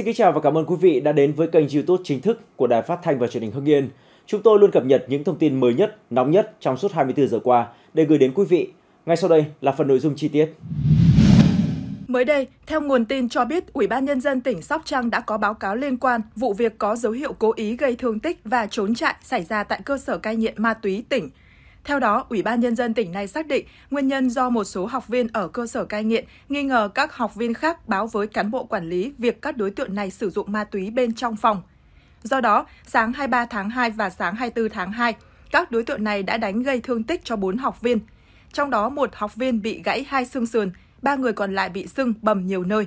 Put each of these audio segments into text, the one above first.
Xin kính chào và cảm ơn quý vị đã đến với kênh YouTube chính thức của Đài Phát thanh và Truyền hình Hưng Yên. Chúng tôi luôn cập nhật những thông tin mới nhất, nóng nhất trong suốt 24 giờ qua để gửi đến quý vị. Ngay sau đây là phần nội dung chi tiết. Mới đây, theo nguồn tin cho biết, Ủy ban Nhân dân tỉnh Sóc Trăng đã có báo cáo liên quan vụ việc có dấu hiệu cố ý gây thương tích và trốn chạy xảy ra tại cơ sở cai nghiện ma túy tỉnh theo đó, Ủy ban Nhân dân tỉnh này xác định nguyên nhân do một số học viên ở cơ sở cai nghiện nghi ngờ các học viên khác báo với cán bộ quản lý việc các đối tượng này sử dụng ma túy bên trong phòng. Do đó, sáng 23 tháng 2 và sáng 24 tháng 2, các đối tượng này đã đánh gây thương tích cho 4 học viên. Trong đó, một học viên bị gãy hai xương sườn, ba người còn lại bị sưng bầm nhiều nơi.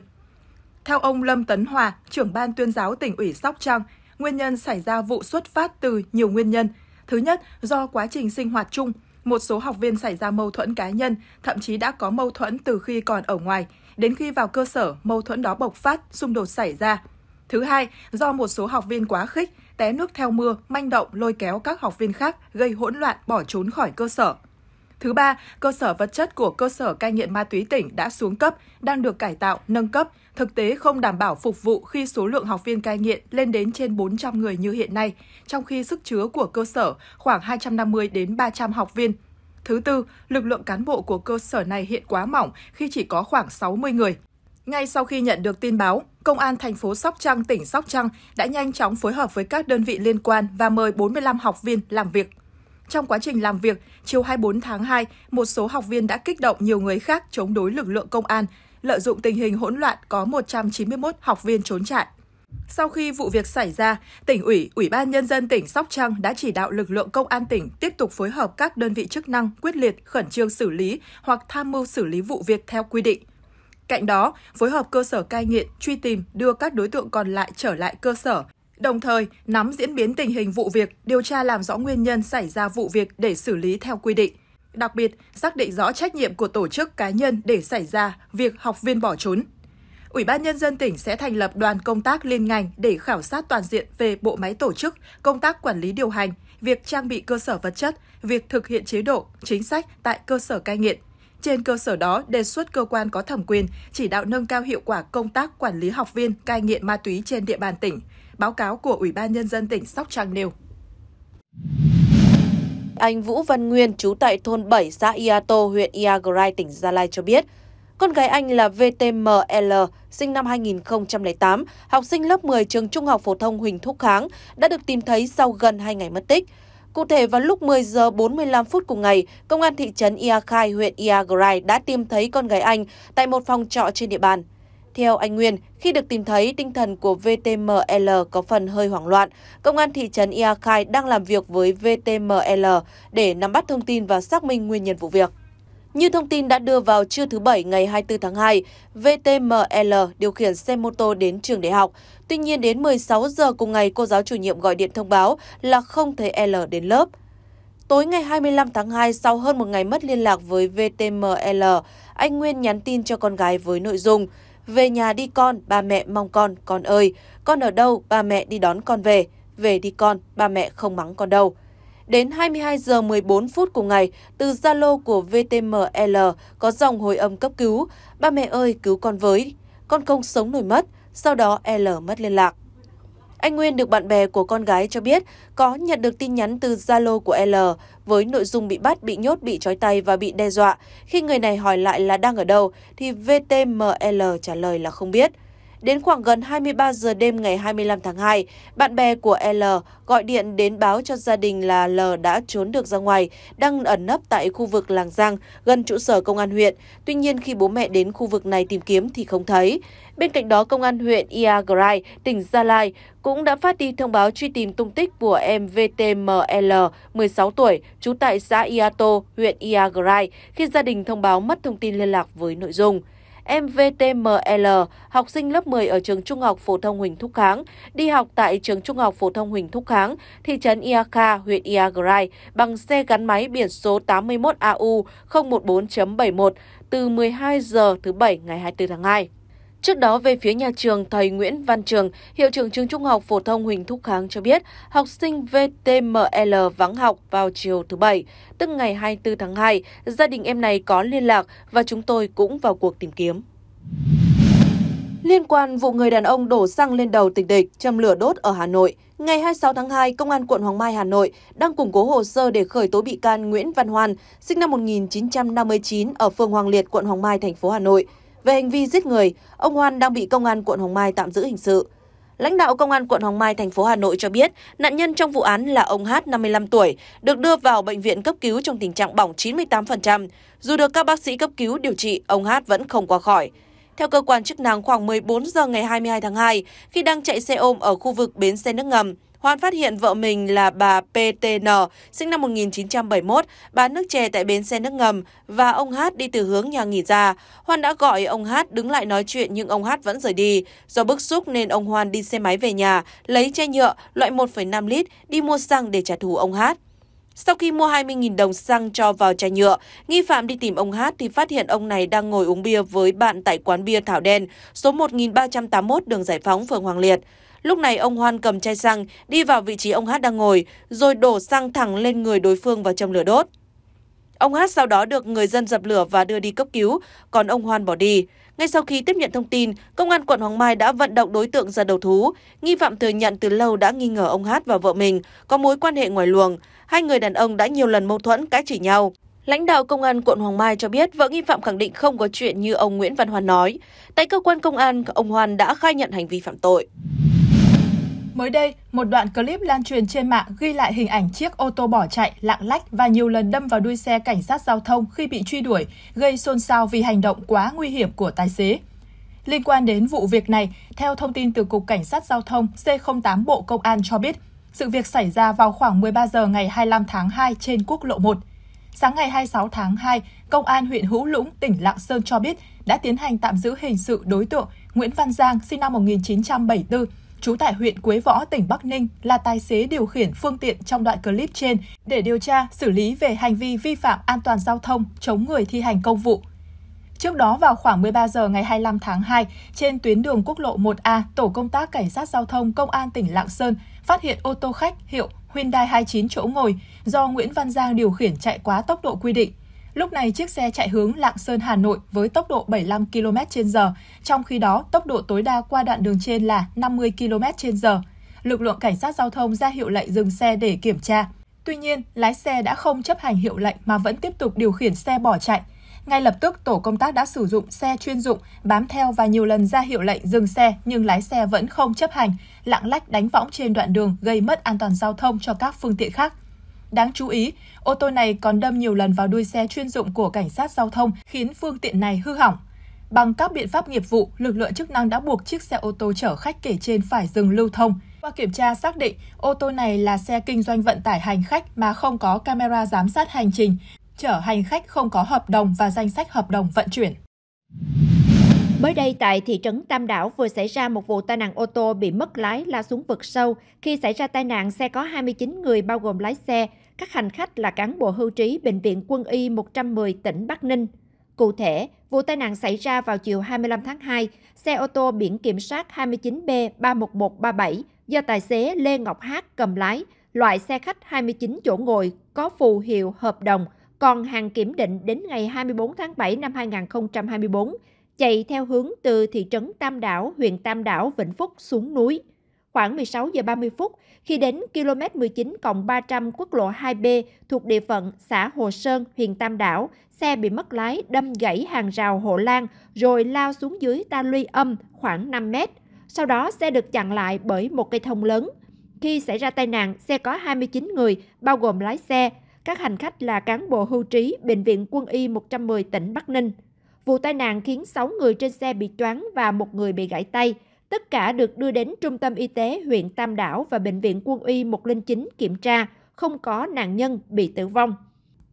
Theo ông Lâm Tấn Hòa, trưởng ban tuyên giáo tỉnh ủy Sóc Trăng, nguyên nhân xảy ra vụ xuất phát từ nhiều nguyên nhân – Thứ nhất, do quá trình sinh hoạt chung, một số học viên xảy ra mâu thuẫn cá nhân, thậm chí đã có mâu thuẫn từ khi còn ở ngoài, đến khi vào cơ sở, mâu thuẫn đó bộc phát, xung đột xảy ra. Thứ hai, do một số học viên quá khích, té nước theo mưa, manh động lôi kéo các học viên khác gây hỗn loạn bỏ trốn khỏi cơ sở. Thứ ba, cơ sở vật chất của cơ sở cai nghiện ma túy tỉnh đã xuống cấp, đang được cải tạo, nâng cấp, thực tế không đảm bảo phục vụ khi số lượng học viên cai nghiện lên đến trên 400 người như hiện nay, trong khi sức chứa của cơ sở khoảng 250 đến 300 học viên. Thứ tư, lực lượng cán bộ của cơ sở này hiện quá mỏng khi chỉ có khoảng 60 người. Ngay sau khi nhận được tin báo, Công an thành phố Sóc Trăng, tỉnh Sóc Trăng đã nhanh chóng phối hợp với các đơn vị liên quan và mời 45 học viên làm việc trong quá trình làm việc, chiều 24 tháng 2, một số học viên đã kích động nhiều người khác chống đối lực lượng công an. Lợi dụng tình hình hỗn loạn, có 191 học viên trốn chạy Sau khi vụ việc xảy ra, tỉnh ủy, ủy ban nhân dân tỉnh Sóc Trăng đã chỉ đạo lực lượng công an tỉnh tiếp tục phối hợp các đơn vị chức năng quyết liệt khẩn trương xử lý hoặc tham mưu xử lý vụ việc theo quy định. Cạnh đó, phối hợp cơ sở cai nghiện truy tìm đưa các đối tượng còn lại trở lại cơ sở, đồng thời nắm diễn biến tình hình vụ việc, điều tra làm rõ nguyên nhân xảy ra vụ việc để xử lý theo quy định. Đặc biệt, xác định rõ trách nhiệm của tổ chức cá nhân để xảy ra việc học viên bỏ trốn. Ủy ban Nhân dân tỉnh sẽ thành lập đoàn công tác liên ngành để khảo sát toàn diện về bộ máy tổ chức, công tác quản lý điều hành, việc trang bị cơ sở vật chất, việc thực hiện chế độ, chính sách tại cơ sở cai nghiện. Trên cơ sở đó, đề xuất cơ quan có thẩm quyền chỉ đạo nâng cao hiệu quả công tác quản lý học viên cai nghiện ma túy trên địa bàn tỉnh, Báo cáo của Ủy ban Nhân dân tỉnh Sóc Trăng nêu. Anh Vũ Văn Nguyên, trú tại thôn 7, xã Iato, huyện Iagrai, tỉnh Gia Lai cho biết, con gái anh là VTML, sinh năm 2008, học sinh lớp 10 trường Trung học phổ thông Huỳnh Thúc Kháng, đã được tìm thấy sau gần 2 ngày mất tích. Cụ thể vào lúc 10 giờ 45 phút cùng ngày, công an thị trấn Ia Khai, huyện Ia Grai đã tìm thấy con gái anh tại một phòng trọ trên địa bàn. Theo anh Nguyên, khi được tìm thấy, tinh thần của VTML có phần hơi hoảng loạn. Công an thị trấn Ia Khai đang làm việc với VTML để nắm bắt thông tin và xác minh nguyên nhân vụ việc. Như thông tin đã đưa vào trưa thứ Bảy ngày 24 tháng 2, VTML điều khiển xe mô tô đến trường đại học. Tuy nhiên đến 16 giờ cùng ngày, cô giáo chủ nhiệm gọi điện thông báo là không thấy L đến lớp. Tối ngày 25 tháng 2, sau hơn một ngày mất liên lạc với VTML, anh Nguyên nhắn tin cho con gái với nội dung về nhà đi con, ba mẹ mong con, con ơi. Con ở đâu, ba mẹ đi đón con về. Về đi con, ba mẹ không mắng con đâu. Đến 22 giờ 14 phút cùng ngày, từ Zalo của VTML có dòng hồi âm cấp cứu. Ba mẹ ơi, cứu con với. Con không sống nổi mất. Sau đó L mất liên lạc. Anh Nguyên được bạn bè của con gái cho biết có nhận được tin nhắn từ Zalo của L với nội dung bị bắt, bị nhốt, bị trói tay và bị đe dọa. Khi người này hỏi lại là đang ở đâu thì VTML trả lời là không biết. Đến khoảng gần 23 giờ đêm ngày 25 tháng 2, bạn bè của L gọi điện đến báo cho gia đình là L đã trốn được ra ngoài, đang ẩn nấp tại khu vực Làng Giang, gần trụ sở công an huyện. Tuy nhiên khi bố mẹ đến khu vực này tìm kiếm thì không thấy. Bên cạnh đó, công an huyện Iagrai, tỉnh Gia Lai cũng đã phát đi thông báo truy tìm tung tích của em VTML, 16 tuổi, trú tại xã Iato, huyện Iagrai, khi gia đình thông báo mất thông tin liên lạc với nội dung. Em VTML, học sinh lớp 10 ở trường Trung học Phổ thông Huỳnh Thúc Kháng, đi học tại trường Trung học Phổ thông Huỳnh Thúc Kháng, thị trấn Iaka, huyện Iagrai, bằng xe gắn máy biển số 81AU 014.71 từ 12 giờ thứ Bảy ngày 24 tháng 2. Trước đó, về phía nhà trường, thầy Nguyễn Văn Trường, hiệu trưởng trường trung học phổ thông Huỳnh Thúc Kháng cho biết, học sinh VTML vắng học vào chiều thứ Bảy, tức ngày 24 tháng 2. Gia đình em này có liên lạc và chúng tôi cũng vào cuộc tìm kiếm. Liên quan vụ người đàn ông đổ xăng lên đầu tịch địch, châm lửa đốt ở Hà Nội, ngày 26 tháng 2, Công an quận Hoàng Mai, Hà Nội đang củng cố hồ sơ để khởi tố bị can Nguyễn Văn Hoan, sinh năm 1959 ở phường Hoàng Liệt, quận Hoàng Mai, thành phố Hà Nội, về hành vi giết người, ông Hoan đang bị công an quận Hồng Mai tạm giữ hình sự. Lãnh đạo công an quận Hồng Mai thành phố Hà Nội cho biết, nạn nhân trong vụ án là ông H, 55 tuổi, được đưa vào bệnh viện cấp cứu trong tình trạng bỏng 98%. Dù được các bác sĩ cấp cứu điều trị, ông H vẫn không qua khỏi. Theo cơ quan chức năng, khoảng 14 giờ ngày 22 tháng 2, khi đang chạy xe ôm ở khu vực bến xe nước ngầm, Hoan phát hiện vợ mình là bà PTN, sinh năm 1971, bán nước chè tại bến xe nước ngầm và ông Hát đi từ hướng nhà nghỉ ra. Hoan đã gọi ông Hát đứng lại nói chuyện nhưng ông Hát vẫn rời đi. Do bức xúc nên ông Hoan đi xe máy về nhà, lấy chai nhựa loại 1,5 lít đi mua xăng để trả thù ông Hát. Sau khi mua 20.000 đồng xăng cho vào chai nhựa, nghi phạm đi tìm ông Hát thì phát hiện ông này đang ngồi uống bia với bạn tại quán bia Thảo Đen, số 1381 đường Giải Phóng, phường Hoàng Liệt. Lúc này ông Hoan cầm chai xăng, đi vào vị trí ông Hát đang ngồi, rồi đổ xăng thẳng lên người đối phương và châm lửa đốt. Ông Hát sau đó được người dân dập lửa và đưa đi cấp cứu, còn ông Hoan bỏ đi. Ngay sau khi tiếp nhận thông tin, Công an quận Hoàng Mai đã vận động đối tượng ra đầu thú. Nghi phạm thừa nhận từ lâu đã nghi ngờ ông Hát và vợ mình có mối quan hệ ngoài luồng. Hai người đàn ông đã nhiều lần mâu thuẫn cãi chỉ nhau. Lãnh đạo công an quận Hoàng Mai cho biết vợ nghi phạm khẳng định không có chuyện như ông Nguyễn Văn Hoàn nói. Tại cơ quan công an, ông Hoàn đã khai nhận hành vi phạm tội. Mới đây, một đoạn clip lan truyền trên mạng ghi lại hình ảnh chiếc ô tô bỏ chạy, lạng lách và nhiều lần đâm vào đuôi xe cảnh sát giao thông khi bị truy đuổi, gây xôn xao vì hành động quá nguy hiểm của tài xế. Liên quan đến vụ việc này, theo thông tin từ Cục Cảnh sát Giao thông C08 Bộ Công an cho biết, sự việc xảy ra vào khoảng 13 giờ ngày 25 tháng 2 trên quốc lộ 1. Sáng ngày 26 tháng 2, Công an huyện Hữu Lũng, tỉnh Lạng Sơn cho biết đã tiến hành tạm giữ hình sự đối tượng Nguyễn Văn Giang, sinh năm 1974, trú tại huyện Quế Võ, tỉnh Bắc Ninh, là tài xế điều khiển phương tiện trong đoạn clip trên để điều tra, xử lý về hành vi vi phạm an toàn giao thông, chống người thi hành công vụ. Trước đó vào khoảng 13 giờ ngày 25 tháng 2, trên tuyến đường quốc lộ 1A, tổ công tác cảnh sát giao thông công an tỉnh Lạng Sơn phát hiện ô tô khách hiệu Hyundai 29 chỗ ngồi do Nguyễn Văn Giang điều khiển chạy quá tốc độ quy định. Lúc này chiếc xe chạy hướng Lạng Sơn Hà Nội với tốc độ 75 km/h, trong khi đó tốc độ tối đa qua đoạn đường trên là 50 km/h. Lực lượng cảnh sát giao thông ra hiệu lệnh dừng xe để kiểm tra. Tuy nhiên, lái xe đã không chấp hành hiệu lệnh mà vẫn tiếp tục điều khiển xe bỏ chạy. Ngay lập tức, tổ công tác đã sử dụng xe chuyên dụng, bám theo và nhiều lần ra hiệu lệnh dừng xe nhưng lái xe vẫn không chấp hành, lạng lách đánh võng trên đoạn đường gây mất an toàn giao thông cho các phương tiện khác. Đáng chú ý, ô tô này còn đâm nhiều lần vào đuôi xe chuyên dụng của cảnh sát giao thông khiến phương tiện này hư hỏng. Bằng các biện pháp nghiệp vụ, lực lượng chức năng đã buộc chiếc xe ô tô chở khách kể trên phải dừng lưu thông. Qua kiểm tra xác định, ô tô này là xe kinh doanh vận tải hành khách mà không có camera giám sát hành trình, chở hành khách không có hợp đồng và danh sách hợp đồng vận chuyển. Mới đây tại thị trấn Tam Đảo vừa xảy ra một vụ tai nạn ô tô bị mất lái lao xuống vực sâu. Khi xảy ra tai nạn, xe có 29 người bao gồm lái xe, các hành khách là cán bộ hưu trí Bệnh viện Quân y 110 tỉnh Bắc Ninh. Cụ thể, vụ tai nạn xảy ra vào chiều 25 tháng 2, xe ô tô biển kiểm soát 29B31137 do tài xế Lê Ngọc Hát cầm lái, loại xe khách 29 chỗ ngồi có phù hiệu hợp đồng, còn hàng kiểm định đến ngày 24 tháng 7 năm 2024, chạy theo hướng từ thị trấn Tam Đảo, huyện Tam Đảo, Vĩnh Phúc xuống núi. Khoảng 16 giờ 30 phút, khi đến km 19 300 quốc lộ 2B thuộc địa phận xã Hồ Sơn, huyện Tam Đảo, xe bị mất lái đâm gãy hàng rào hộ lan rồi lao xuống dưới ta luy âm khoảng 5 mét. Sau đó xe được chặn lại bởi một cây thông lớn. Khi xảy ra tai nạn, xe có 29 người, bao gồm lái xe. Các hành khách là cán bộ hưu trí Bệnh viện Quân y 110 tỉnh Bắc Ninh. Vụ tai nạn khiến 6 người trên xe bị choáng và một người bị gãy tay. Tất cả được đưa đến Trung tâm Y tế huyện Tam Đảo và Bệnh viện Quân y 109 kiểm tra, không có nạn nhân bị tử vong.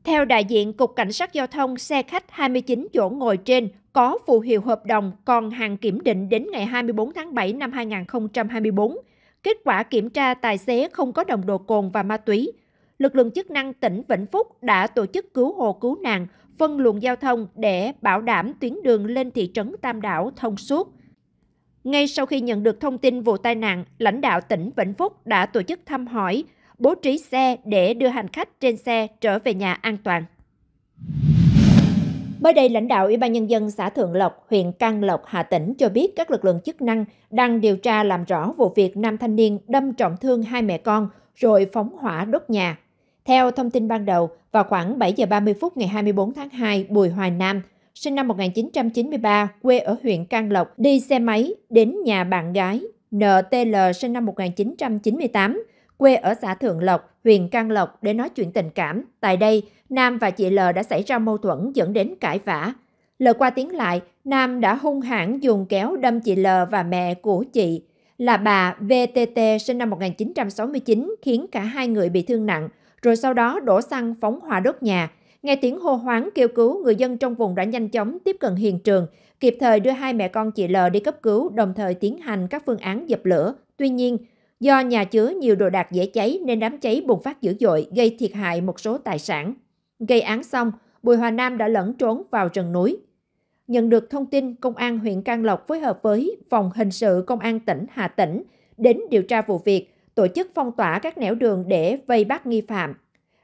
Theo đại diện Cục Cảnh sát Giao thông, xe khách 29 chỗ ngồi trên có phù hiệu hợp đồng còn hàng kiểm định đến ngày 24 tháng 7 năm 2024. Kết quả kiểm tra tài xế không có đồng đồ cồn và ma túy. Lực lượng chức năng tỉnh Vĩnh Phúc đã tổ chức cứu hộ cứu nạn, phân luồng giao thông để bảo đảm tuyến đường lên thị trấn Tam Đảo thông suốt. Ngay sau khi nhận được thông tin vụ tai nạn, lãnh đạo tỉnh Vĩnh Phúc đã tổ chức thăm hỏi, bố trí xe để đưa hành khách trên xe trở về nhà an toàn. Mới đây, lãnh đạo Ủy ban Nhân dân xã Thượng Lộc, huyện Can Lộc, Hà Tĩnh cho biết các lực lượng chức năng đang điều tra làm rõ vụ việc nam thanh niên đâm trọng thương hai mẹ con rồi phóng hỏa đốt nhà. Theo thông tin ban đầu, vào khoảng 7 giờ 30 phút ngày 24 tháng 2, Bùi Hoài Nam, sinh năm 1993, quê ở huyện Can Lộc, đi xe máy đến nhà bạn gái NTL sinh năm 1998, quê ở xã Thượng Lộc, huyện Can Lộc để nói chuyện tình cảm. Tại đây, Nam và chị L đã xảy ra mâu thuẫn dẫn đến cãi vã. Lời qua tiếng lại, Nam đã hung hãn dùng kéo đâm chị L và mẹ của chị là bà VTT sinh năm 1969 khiến cả hai người bị thương nặng, rồi sau đó đổ xăng phóng hỏa đốt nhà. Nghe tiếng hô hoáng kêu cứu, người dân trong vùng đã nhanh chóng tiếp cận hiện trường, kịp thời đưa hai mẹ con chị L đi cấp cứu, đồng thời tiến hành các phương án dập lửa. Tuy nhiên, do nhà chứa nhiều đồ đạc dễ cháy nên đám cháy bùng phát dữ dội, gây thiệt hại một số tài sản. Gây án xong, Bùi Hòa Nam đã lẫn trốn vào rừng núi. Nhận được thông tin, Công an huyện Can Lộc phối hợp với Phòng Hình sự Công an tỉnh Hà Tĩnh đến điều tra vụ việc, tổ chức phong tỏa các nẻo đường để vây bắt nghi phạm.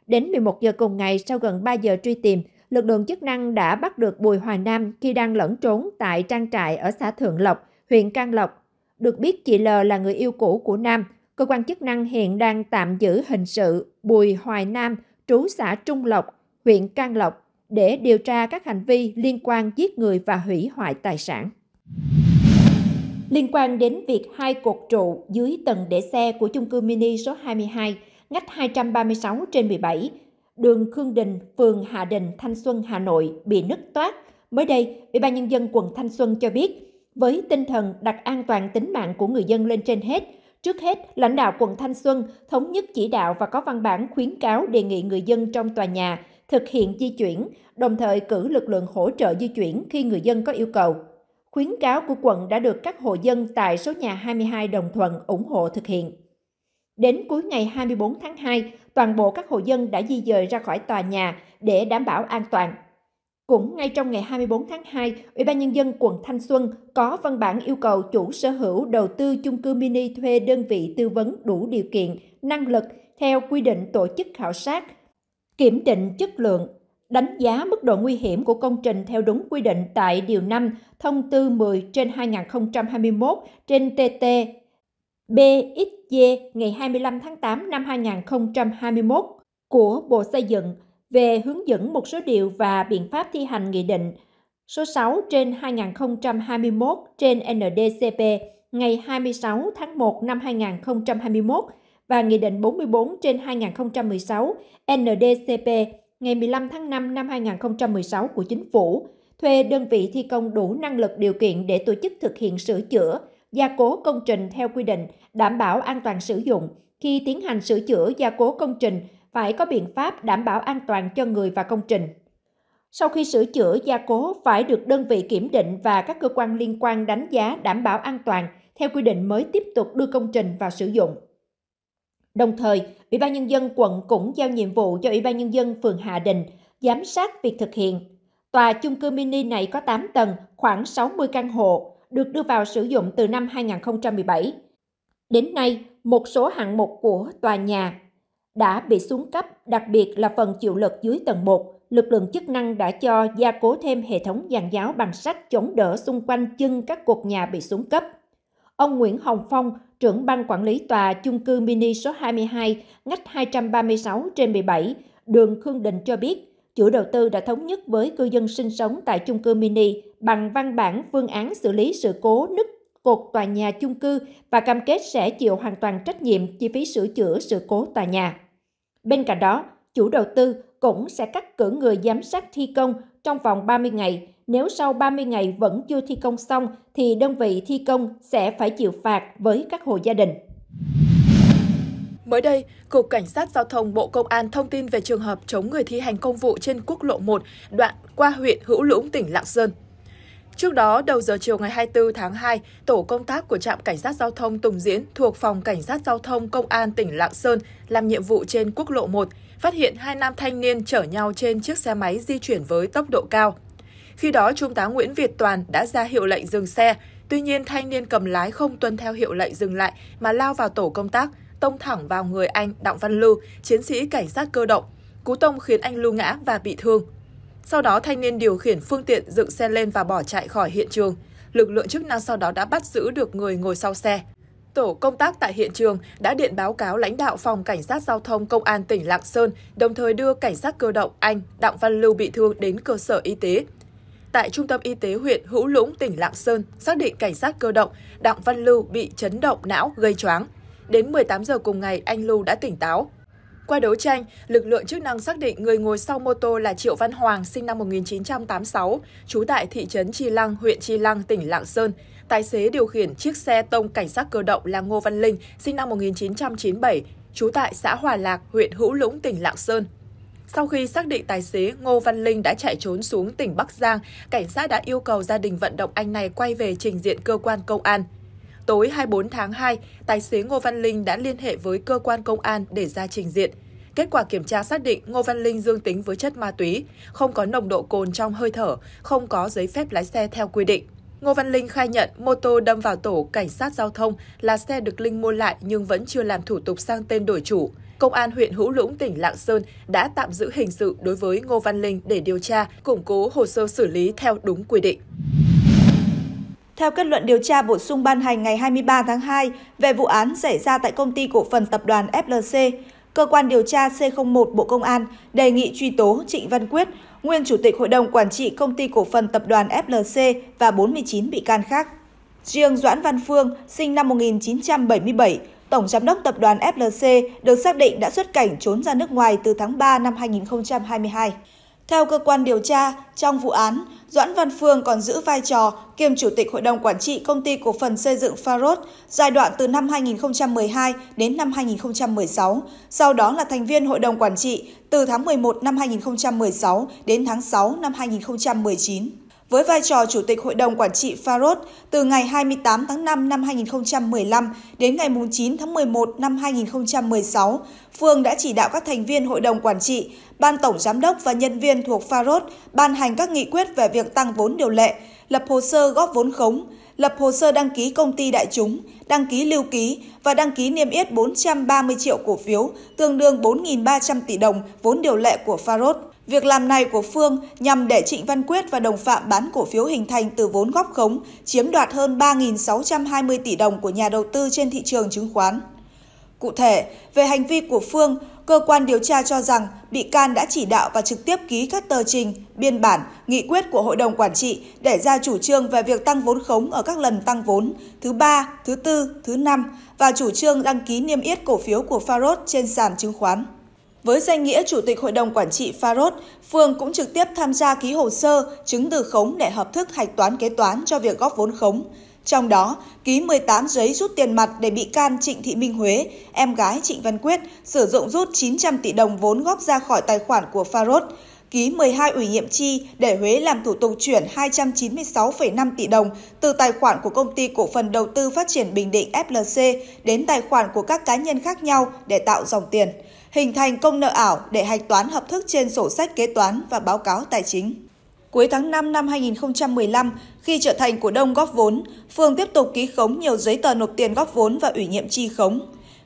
Đến 11 giờ cùng ngày sau gần 3 giờ truy tìm, lực lượng chức năng đã bắt được Bùi Hoài Nam khi đang lẫn trốn tại trang trại ở xã Thượng Lộc, huyện Can Lộc. Được biết chị L là người yêu cũ của Nam, cơ quan chức năng hiện đang tạm giữ hình sự Bùi Hoài Nam, trú xã Trung Lộc, huyện Can Lộc để điều tra các hành vi liên quan giết người và hủy hoại tài sản. Liên quan đến việc hai cột trụ dưới tầng để xe của chung cư mini số 22 ngách 236 trên 17, đường Khương Đình, phường Hà Đình, Thanh Xuân, Hà Nội bị nứt toát. Mới đây, Ủy ban Nhân dân quận Thanh Xuân cho biết, với tinh thần đặt an toàn tính mạng của người dân lên trên hết, trước hết, lãnh đạo quận Thanh Xuân thống nhất chỉ đạo và có văn bản khuyến cáo đề nghị người dân trong tòa nhà thực hiện di chuyển, đồng thời cử lực lượng hỗ trợ di chuyển khi người dân có yêu cầu. Khuyến cáo của quận đã được các hộ dân tại số nhà 22 Đồng Thuận ủng hộ thực hiện. Đến cuối ngày 24 tháng 2, toàn bộ các hộ dân đã di dời ra khỏi tòa nhà để đảm bảo an toàn. Cũng ngay trong ngày 24 tháng 2, Ủy ban Nhân dân quận Thanh Xuân có văn bản yêu cầu chủ sở hữu đầu tư chung cư mini thuê đơn vị tư vấn đủ điều kiện, năng lực theo quy định tổ chức khảo sát, kiểm định chất lượng, đánh giá mức độ nguy hiểm của công trình theo đúng quy định tại Điều 5 Thông tư 10 trên 2021 trên TT BXG ngày 25 tháng 8 năm 2021 của Bộ Xây dựng về hướng dẫn một số điều và biện pháp thi hành nghị định số 6 trên 2021 trên NDCP ngày 26 tháng 1 năm 2021 và Nghị định 44 trên 2016 NDCP ngày 15 tháng 5 năm 2016 của Chính phủ, thuê đơn vị thi công đủ năng lực điều kiện để tổ chức thực hiện sửa chữa, gia cố công trình theo quy định, đảm bảo an toàn sử dụng. Khi tiến hành sửa chữa gia cố công trình, phải có biện pháp đảm bảo an toàn cho người và công trình. Sau khi sửa chữa gia cố phải được đơn vị kiểm định và các cơ quan liên quan đánh giá đảm bảo an toàn theo quy định mới tiếp tục đưa công trình vào sử dụng. Đồng thời, Ủy ban nhân dân quận cũng giao nhiệm vụ cho Ủy ban nhân dân phường Hà Đình giám sát việc thực hiện. Tòa chung cư mini này có 8 tầng, khoảng 60 căn hộ, được đưa vào sử dụng từ năm 2017. Đến nay, một số hạng mục của tòa nhà đã bị xuống cấp, đặc biệt là phần chịu lực dưới tầng 1. Lực lượng chức năng đã cho gia cố thêm hệ thống giàn giáo bằng sắt chống đỡ xung quanh chân các cột nhà bị xuống cấp. Ông Nguyễn Hồng Phong, trưởng ban quản lý tòa chung cư mini số 22, ngách 236 trên 17, đường Khương Đình cho biết, chủ đầu tư đã thống nhất với cư dân sinh sống tại chung cư mini bằng văn bản phương án xử lý sự cố nứt cột tòa nhà chung cư và cam kết sẽ chịu hoàn toàn trách nhiệm chi phí sửa chữa sự cố tòa nhà. Bên cạnh đó, chủ đầu tư cũng sẽ cắt cử người giám sát thi công trong vòng 30 ngày. Nếu sau 30 ngày vẫn chưa thi công xong thì đơn vị thi công sẽ phải chịu phạt với các hộ gia đình. Mới đây, Cục Cảnh sát Giao thông Bộ Công an thông tin về trường hợp chống người thi hành công vụ trên quốc lộ 1 đoạn qua huyện Hữu Lũng, tỉnh Lạng Sơn. Trước đó, đầu giờ chiều ngày 24 tháng 2, tổ công tác của trạm cảnh sát giao thông Tùng Diễn thuộc phòng cảnh sát giao thông công an tỉnh Lạng Sơn làm nhiệm vụ trên quốc lộ 1, phát hiện hai nam thanh niên chở nhau trên chiếc xe máy di chuyển với tốc độ cao. Khi đó, trung tá Nguyễn Việt Toàn đã ra hiệu lệnh dừng xe, tuy nhiên thanh niên cầm lái không tuân theo hiệu lệnh dừng lại mà lao vào tổ công tác – tông thẳng vào người anh Đặng Văn Lưu, chiến sĩ cảnh sát cơ động. Cú tông khiến anh Lưu ngã và bị thương. Sau đó, thanh niên điều khiển phương tiện dựng xe lên và bỏ chạy khỏi hiện trường. Lực lượng chức năng sau đó đã bắt giữ được người ngồi sau xe. Tổ công tác tại hiện trường đã điện báo cáo lãnh đạo phòng cảnh sát giao thông công an tỉnh Lạng Sơn, đồng thời đưa cảnh sát cơ động Anh Đặng Văn Lưu bị thương đến cơ sở y tế. Tại trung tâm y tế huyện Hữu Lũng, tỉnh Lạng Sơn, xác định cảnh sát cơ động Đặng Văn Lưu bị chấn động não gây choáng. Đến 18 giờ cùng ngày, anh Lưu đã tỉnh táo. Qua đấu tranh, lực lượng chức năng xác định người ngồi sau mô tô là Triệu Văn Hoàng, sinh năm 1986, trú tại thị trấn Chi Lăng, huyện Chi Lăng, tỉnh Lạng Sơn. Tài xế điều khiển chiếc xe tông cảnh sát cơ động là Ngô Văn Linh, sinh năm 1997, trú tại xã Hòa Lạc, huyện Hữu Lũng, tỉnh Lạng Sơn. Sau khi xác định tài xế Ngô Văn Linh đã chạy trốn xuống tỉnh Bắc Giang, cảnh sát đã yêu cầu gia đình vận động anh này quay về trình diện cơ quan công an. Tối 24 tháng 2, tài xế Ngô Văn Linh đã liên hệ với cơ quan công an để ra trình diện. Kết quả kiểm tra xác định Ngô Văn Linh dương tính với chất ma túy, không có nồng độ cồn trong hơi thở, không có giấy phép lái xe theo quy định. Ngô Văn Linh khai nhận mô tô đâm vào tổ cảnh sát giao thông là xe được Linh mua lại nhưng vẫn chưa làm thủ tục sang tên đổi chủ. Công an huyện Hữu Lũng, tỉnh Lạng Sơn đã tạm giữ hình sự đối với Ngô Văn Linh để điều tra, củng cố hồ sơ xử lý theo đúng quy định. Theo kết luận điều tra bổ sung ban hành ngày 23 tháng 2 về vụ án xảy ra tại công ty cổ phần tập đoàn FLC, cơ quan điều tra C01 Bộ Công an đề nghị truy tố Trịnh Văn Quyết, nguyên chủ tịch hội đồng quản trị công ty cổ phần tập đoàn FLC và 49 bị can khác. Riêng Doãn Văn Phương, sinh năm 1977, tổng giám đốc tập đoàn FLC được xác định đã xuất cảnh trốn ra nước ngoài từ tháng 3 năm 2022. Theo cơ quan điều tra, trong vụ án, Doãn Văn Phương còn giữ vai trò kiêm Chủ tịch Hội đồng Quản trị Công ty Cổ phần Xây dựng Faros, giai đoạn từ năm 2012 đến năm 2016, sau đó là thành viên Hội đồng Quản trị từ tháng 11 năm 2016 đến tháng 6 năm 2019 với vai trò Chủ tịch Hội đồng Quản trị Farod từ ngày 28 tháng 5 năm 2015 đến ngày 9 tháng 11 năm 2016, Phương đã chỉ đạo các thành viên Hội đồng Quản trị, Ban Tổng Giám đốc và nhân viên thuộc Farod ban hành các nghị quyết về việc tăng vốn điều lệ, lập hồ sơ góp vốn khống, lập hồ sơ đăng ký công ty đại chúng, đăng ký lưu ký và đăng ký niêm yết 430 triệu cổ phiếu, tương đương 4.300 tỷ đồng vốn điều lệ của Farod. Việc làm này của Phương nhằm để Trịnh Văn Quyết và đồng phạm bán cổ phiếu hình thành từ vốn góp khống, chiếm đoạt hơn 3.620 tỷ đồng của nhà đầu tư trên thị trường chứng khoán. Cụ thể, về hành vi của Phương, cơ quan điều tra cho rằng bị can đã chỉ đạo và trực tiếp ký các tờ trình, biên bản, nghị quyết của hội đồng quản trị để ra chủ trương về việc tăng vốn khống ở các lần tăng vốn thứ ba, thứ tư, thứ năm và chủ trương đăng ký niêm yết cổ phiếu của Faros trên sàn chứng khoán. Với danh nghĩa Chủ tịch Hội đồng Quản trị Farod, Phương cũng trực tiếp tham gia ký hồ sơ, chứng từ khống để hợp thức hạch toán kế toán cho việc góp vốn khống. Trong đó, ký 18 giấy rút tiền mặt để bị can Trịnh Thị Minh Huế, em gái Trịnh Văn Quyết, sử dụng rút 900 tỷ đồng vốn góp ra khỏi tài khoản của Farod, ký 12 ủy nhiệm chi để Huế làm thủ tục chuyển 296,5 tỷ đồng từ tài khoản của công ty cổ phần đầu tư phát triển Bình Định FLC đến tài khoản của các cá nhân khác nhau để tạo dòng tiền hình thành công nợ ảo để hạch toán hợp thức trên sổ sách kế toán và báo cáo tài chính. Cuối tháng 5 năm 2015, khi trở thành cổ đông góp vốn, Phương tiếp tục ký khống nhiều giấy tờ nộp tiền góp vốn và ủy nhiệm chi khống.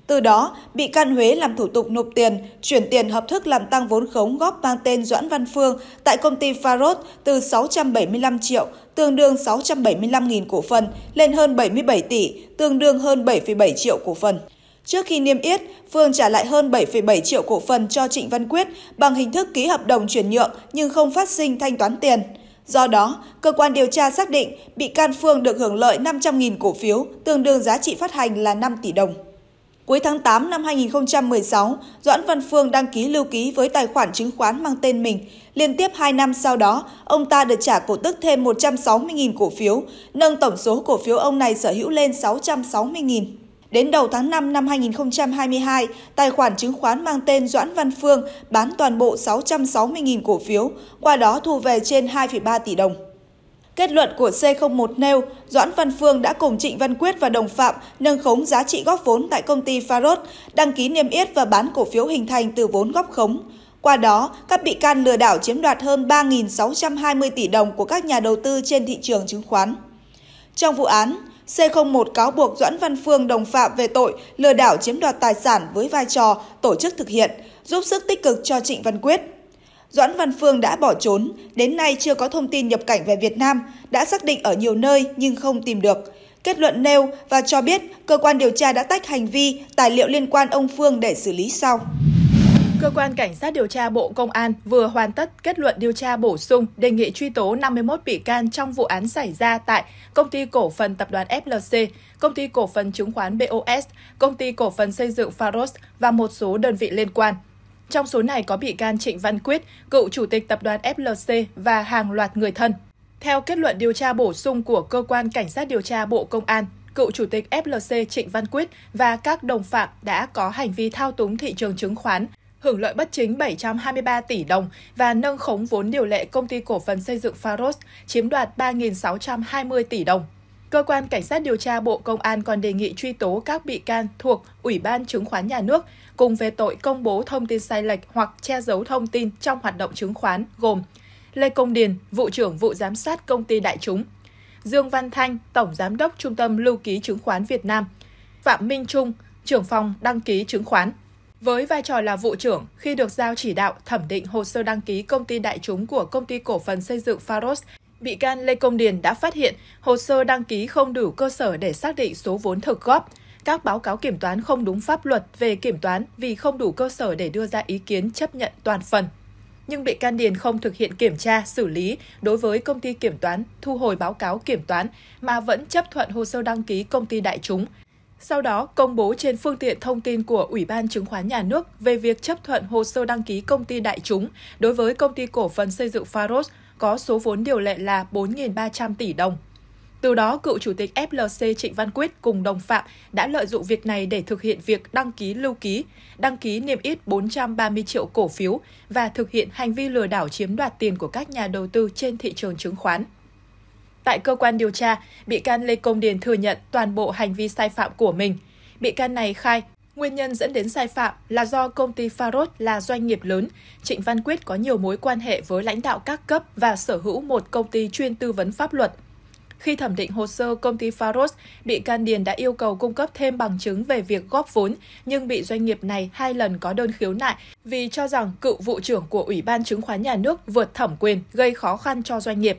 Từ đó, bị can Huế làm thủ tục nộp tiền, chuyển tiền hợp thức làm tăng vốn khống góp mang tên Doãn Văn Phương tại công ty Farod từ 675 triệu, tương đương 675.000 cổ phần, lên hơn 77 tỷ, tương đương hơn 7,7 triệu cổ phần. Trước khi niêm yết, Phương trả lại hơn 7,7 triệu cổ phần cho Trịnh Văn Quyết bằng hình thức ký hợp đồng chuyển nhượng nhưng không phát sinh thanh toán tiền. Do đó, cơ quan điều tra xác định bị can Phương được hưởng lợi 500.000 cổ phiếu, tương đương giá trị phát hành là 5 tỷ đồng. Cuối tháng 8 năm 2016, Doãn Văn Phương đăng ký lưu ký với tài khoản chứng khoán mang tên mình. Liên tiếp 2 năm sau đó, ông ta được trả cổ tức thêm 160.000 cổ phiếu, nâng tổng số cổ phiếu ông này sở hữu lên 660.000. Đến đầu tháng 5 năm 2022, tài khoản chứng khoán mang tên Doãn Văn Phương bán toàn bộ 660.000 cổ phiếu, qua đó thu về trên 2,3 tỷ đồng. Kết luận của C01 nêu, Doãn Văn Phương đã cùng Trịnh Văn Quyết và đồng phạm nâng khống giá trị góp vốn tại công ty Farod, đăng ký niêm yết và bán cổ phiếu hình thành từ vốn góp khống. Qua đó, các bị can lừa đảo chiếm đoạt hơn 3.620 tỷ đồng của các nhà đầu tư trên thị trường chứng khoán. Trong vụ án, C01 cáo buộc Doãn Văn Phương đồng phạm về tội lừa đảo chiếm đoạt tài sản với vai trò tổ chức thực hiện, giúp sức tích cực cho Trịnh Văn Quyết. Doãn Văn Phương đã bỏ trốn, đến nay chưa có thông tin nhập cảnh về Việt Nam, đã xác định ở nhiều nơi nhưng không tìm được. Kết luận nêu và cho biết cơ quan điều tra đã tách hành vi, tài liệu liên quan ông Phương để xử lý sau. Cơ quan Cảnh sát điều tra Bộ Công an vừa hoàn tất kết luận điều tra bổ sung đề nghị truy tố 51 bị can trong vụ án xảy ra tại Công ty Cổ phần Tập đoàn FLC, Công ty Cổ phần Chứng khoán BOS, Công ty Cổ phần Xây dựng Faros và một số đơn vị liên quan. Trong số này có bị can Trịnh Văn Quyết, cựu chủ tịch tập đoàn FLC và hàng loạt người thân. Theo kết luận điều tra bổ sung của Cơ quan Cảnh sát điều tra Bộ Công an, cựu chủ tịch FLC Trịnh Văn Quyết và các đồng phạm đã có hành vi thao túng thị trường chứng khoán, hưởng lợi bất chính 723 tỷ đồng và nâng khống vốn điều lệ công ty cổ phần xây dựng Faros chiếm đoạt 3.620 tỷ đồng. Cơ quan Cảnh sát điều tra Bộ Công an còn đề nghị truy tố các bị can thuộc Ủy ban Chứng khoán Nhà nước cùng về tội công bố thông tin sai lệch hoặc che giấu thông tin trong hoạt động chứng khoán gồm Lê Công Điền, Vụ trưởng Vụ Giám sát Công ty Đại chúng, Dương Văn Thanh, Tổng Giám đốc Trung tâm Lưu ký Chứng khoán Việt Nam, Phạm Minh Trung, Trưởng phòng Đăng ký Chứng khoán. Với vai trò là vụ trưởng, khi được giao chỉ đạo thẩm định hồ sơ đăng ký công ty đại chúng của công ty cổ phần xây dựng Faros, bị can Lê Công Điền đã phát hiện hồ sơ đăng ký không đủ cơ sở để xác định số vốn thực góp. Các báo cáo kiểm toán không đúng pháp luật về kiểm toán vì không đủ cơ sở để đưa ra ý kiến chấp nhận toàn phần. Nhưng bị can Điền không thực hiện kiểm tra, xử lý đối với công ty kiểm toán, thu hồi báo cáo kiểm toán mà vẫn chấp thuận hồ sơ đăng ký công ty đại chúng – sau đó công bố trên phương tiện thông tin của Ủy ban Chứng khoán Nhà nước về việc chấp thuận hồ sơ đăng ký công ty đại chúng đối với công ty cổ phần xây dựng Faros có số vốn điều lệ là 4.300 tỷ đồng. Từ đó, cựu chủ tịch FLC Trịnh Văn Quyết cùng đồng phạm đã lợi dụng việc này để thực hiện việc đăng ký lưu ký, đăng ký niêm yết 430 triệu cổ phiếu và thực hiện hành vi lừa đảo chiếm đoạt tiền của các nhà đầu tư trên thị trường chứng khoán. Tại cơ quan điều tra, bị can Lê Công Điền thừa nhận toàn bộ hành vi sai phạm của mình. Bị can này khai Nguyên nhân dẫn đến sai phạm là do công ty Faros là doanh nghiệp lớn. Trịnh Văn Quyết có nhiều mối quan hệ với lãnh đạo các cấp và sở hữu một công ty chuyên tư vấn pháp luật. Khi thẩm định hồ sơ công ty Faros, bị can Điền đã yêu cầu cung cấp thêm bằng chứng về việc góp vốn, nhưng bị doanh nghiệp này hai lần có đơn khiếu nại vì cho rằng cựu vụ trưởng của Ủy ban chứng khoán nhà nước vượt thẩm quyền gây khó khăn cho doanh nghiệp.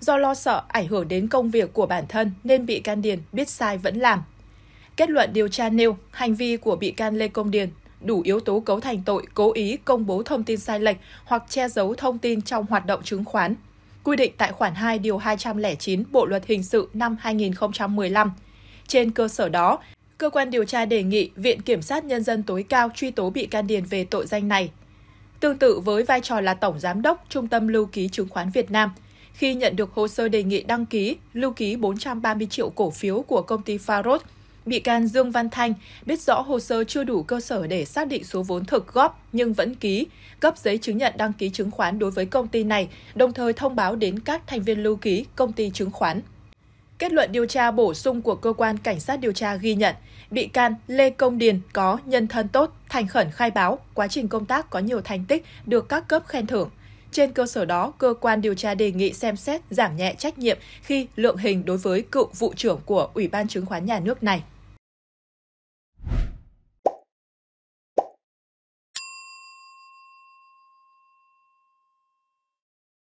Do lo sợ ảnh hưởng đến công việc của bản thân nên bị can Điền biết sai vẫn làm. Kết luận điều tra nêu, hành vi của bị can Lê Công Điền đủ yếu tố cấu thành tội cố ý công bố thông tin sai lệch hoặc che giấu thông tin trong hoạt động chứng khoán. Quy định tại khoản 2 điều 209 Bộ luật hình sự năm 2015. Trên cơ sở đó, cơ quan điều tra đề nghị Viện Kiểm sát Nhân dân tối cao truy tố bị can Điền về tội danh này. Tương tự với vai trò là Tổng Giám đốc Trung tâm Lưu ký Chứng khoán Việt Nam, khi nhận được hồ sơ đề nghị đăng ký, lưu ký 430 triệu cổ phiếu của công ty Faros, bị can Dương Văn Thanh biết rõ hồ sơ chưa đủ cơ sở để xác định số vốn thực góp nhưng vẫn ký, cấp giấy chứng nhận đăng ký chứng khoán đối với công ty này, đồng thời thông báo đến các thành viên lưu ký công ty chứng khoán. Kết luận điều tra bổ sung của cơ quan cảnh sát điều tra ghi nhận, bị can Lê Công Điền có nhân thân tốt, thành khẩn khai báo, quá trình công tác có nhiều thành tích, được các cấp khen thưởng. Trên cơ sở đó, cơ quan điều tra đề nghị xem xét giảm nhẹ trách nhiệm khi lượng hình đối với cựu vụ trưởng của Ủy ban chứng khoán nhà nước này.